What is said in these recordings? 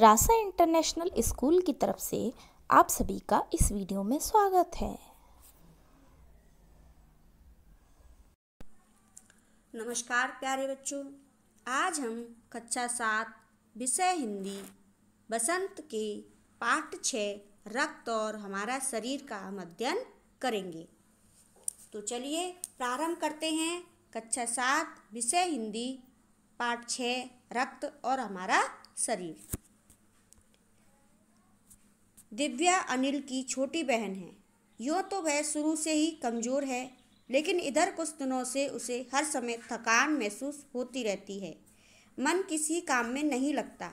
रासा international school की तरफ से आप सभी का इस वीडियो में स्वागत है नमस्कार प्यारे बच्चों आज हम कक्षा सात विषय हिंदी बसंत के पाठ छ रक्त और हमारा शरीर का हम अध्ययन करेंगे तो चलिए प्रारंभ करते हैं कक्षा सात विषय हिंदी पाठ छः रक्त और हमारा शरीर दिव्या अनिल की छोटी बहन है यूँ तो वह शुरू से ही कमज़ोर है लेकिन इधर कुछ दिनों से उसे हर समय थकान महसूस होती रहती है मन किसी काम में नहीं लगता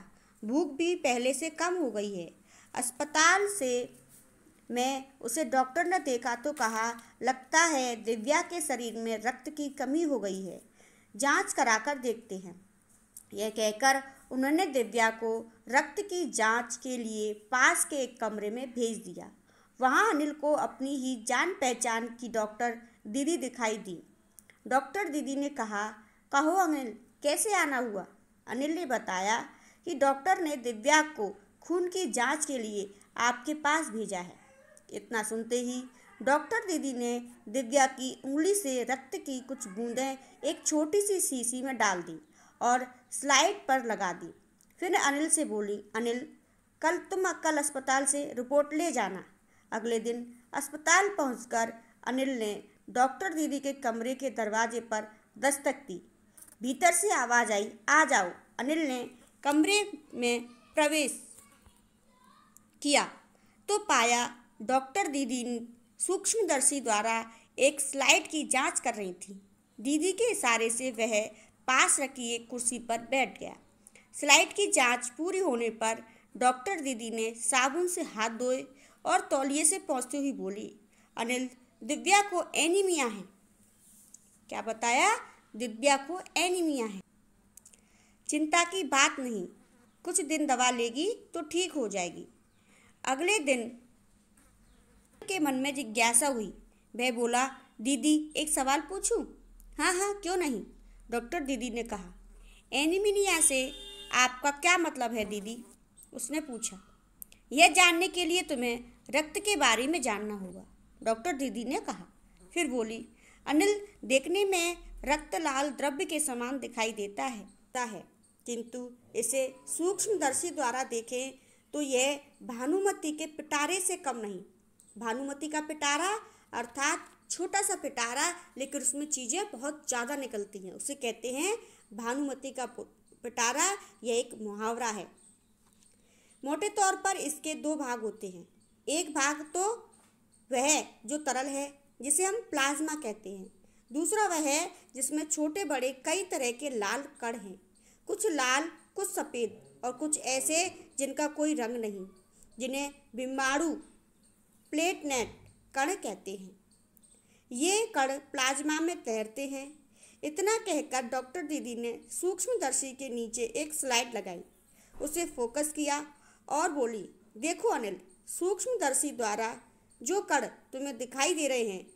भूख भी पहले से कम हो गई है अस्पताल से मैं उसे डॉक्टर ने देखा तो कहा लगता है दिव्या के शरीर में रक्त की कमी हो गई है जांच कराकर देखते हैं यह कहकर उन्होंने दिव्या को रक्त की जांच के लिए पास के एक कमरे में भेज दिया वहां अनिल को अपनी ही जान पहचान की डॉक्टर दीदी दिखाई दी डॉक्टर दीदी ने कहा कहो अनिल कैसे आना हुआ अनिल ने बताया कि डॉक्टर ने दिव्या को खून की जांच के लिए आपके पास भेजा है इतना सुनते ही डॉक्टर दीदी ने दिव्या की उंगली से रक्त की कुछ बूंदें एक छोटी सी शीशी में डाल दी और स्लाइड पर लगा दी फिर अनिल से बोली अनिल कल तुम कल अस्पताल से रिपोर्ट ले जाना अगले दिन अस्पताल पहुंचकर अनिल ने डॉक्टर दीदी के कमरे के दरवाजे पर दस्तक दी भीतर से आवाज़ आई आ जाओ अनिल ने कमरे में प्रवेश किया तो पाया डॉक्टर दीदी सूक्ष्मदर्शी द्वारा एक स्लाइड की जांच कर रही थी दीदी के इशारे से वह पास रखी एक कुर्सी पर बैठ गया स्लाइड की जांच पूरी होने पर डॉक्टर दीदी ने साबुन से हाथ धोए और तौलिए से पहुँचते हुई बोली अनिल दिव्या को एनीमिया है क्या बताया दिव्या को एनीमिया है चिंता की बात नहीं कुछ दिन दवा लेगी तो ठीक हो जाएगी अगले दिन के मन में जिज्ञासा हुई वह बोला दीदी एक सवाल पूछूं? हाँ हाँ क्यों नहीं डॉक्टर दीदी ने कहा एनीमिनिया से आपका क्या मतलब है दीदी उसने पूछा यह जानने के लिए तुम्हें रक्त के बारे में जानना होगा डॉक्टर दीदी ने कहा फिर बोली अनिल देखने में रक्त लाल द्रव्य के समान दिखाई देता है है किंतु इसे सूक्ष्मदर्शी द्वारा देखें तो यह भानुमति के पिटारे से कम नहीं भानुमति का पिटारा अर्थात छोटा सा पिटारा लेकिन उसमें चीज़ें बहुत ज़्यादा निकलती हैं उसे कहते हैं भानुमति का पिटारा यह एक मुहावरा है मोटे तौर पर इसके दो भाग होते हैं एक भाग तो वह जो तरल है जिसे हम प्लाज्मा कहते हैं दूसरा वह है जिसमें छोटे बड़े कई तरह के लाल कण हैं कुछ लाल कुछ सफ़ेद और कुछ ऐसे जिनका कोई रंग नहीं जिन्हें बीमारू प्लेटनेट कण कहते हैं ये कण प्लाज्मा में तैरते हैं इतना कहकर डॉक्टर दीदी ने सूक्ष्मदर्शी के नीचे एक स्लाइड लगाई उसे फोकस किया और बोली देखो अनिल सूक्ष्मदर्शी द्वारा जो कण तुम्हें दिखाई दे रहे हैं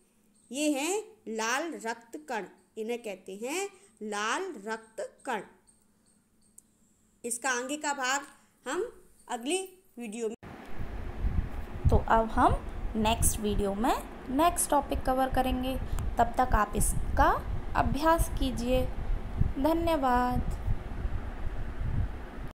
ये हैं लाल रक्त कण इन्हें कहते हैं लाल रक्त कण इसका आगे का भाग हम अगली वीडियो में तो अब हम नेक्स्ट वीडियो में नेक्स्ट टॉपिक कवर करेंगे तब तक आप इसका अभ्यास कीजिए धन्यवाद